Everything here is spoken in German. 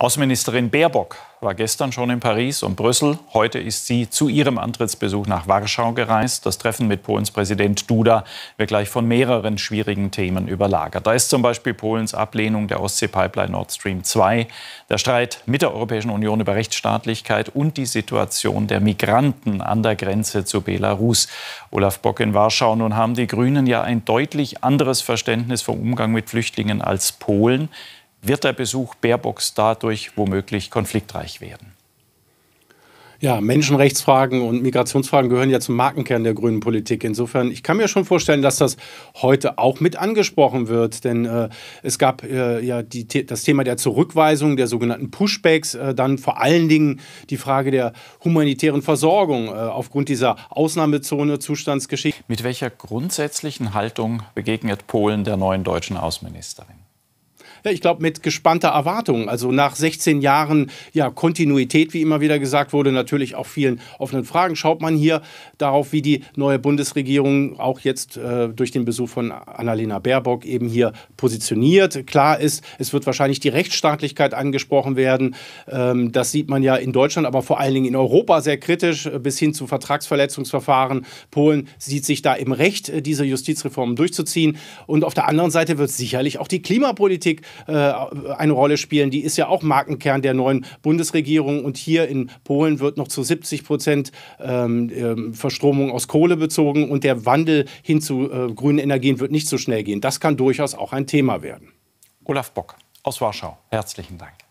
Außenministerin Baerbock war gestern schon in Paris und Brüssel. Heute ist sie zu ihrem Antrittsbesuch nach Warschau gereist. Das Treffen mit Polens Präsident Duda wird gleich von mehreren schwierigen Themen überlagert. Da ist zum Beispiel Polens Ablehnung der Ostsee-Pipeline Nord Stream 2, der Streit mit der Europäischen Union über Rechtsstaatlichkeit und die Situation der Migranten an der Grenze zu Belarus. Olaf Bock in Warschau. Nun haben die Grünen ja ein deutlich anderes Verständnis vom Umgang mit Flüchtlingen als Polen. Wird der Besuch Baerbocks dadurch womöglich konfliktreich werden? Ja, Menschenrechtsfragen und Migrationsfragen gehören ja zum Markenkern der grünen Politik. Insofern, ich kann mir schon vorstellen, dass das heute auch mit angesprochen wird, denn äh, es gab äh, ja die, das Thema der Zurückweisung, der sogenannten Pushbacks, äh, dann vor allen Dingen die Frage der humanitären Versorgung äh, aufgrund dieser Ausnahmezone, Zustandsgeschichte. Mit welcher grundsätzlichen Haltung begegnet Polen der neuen deutschen Außenministerin? Ja, ich glaube, mit gespannter Erwartung. Also nach 16 Jahren ja, Kontinuität, wie immer wieder gesagt wurde, natürlich auch vielen offenen Fragen, schaut man hier darauf, wie die neue Bundesregierung auch jetzt äh, durch den Besuch von Annalena Baerbock eben hier positioniert. Klar ist, es wird wahrscheinlich die Rechtsstaatlichkeit angesprochen werden. Ähm, das sieht man ja in Deutschland, aber vor allen Dingen in Europa sehr kritisch, äh, bis hin zu Vertragsverletzungsverfahren. Polen sieht sich da im Recht, äh, diese Justizreformen durchzuziehen. Und auf der anderen Seite wird sicherlich auch die Klimapolitik äh, eine Rolle spielen. Die ist ja auch Markenkern der neuen Bundesregierung. Und hier in Polen wird noch zu 70 Prozent ähm, ähm, Verstromung aus Kohle bezogen. Und der Wandel hin zu äh, grünen Energien wird nicht so schnell gehen. Das kann durchaus auch ein Thema werden. Olaf Bock aus Warschau, herzlichen Dank.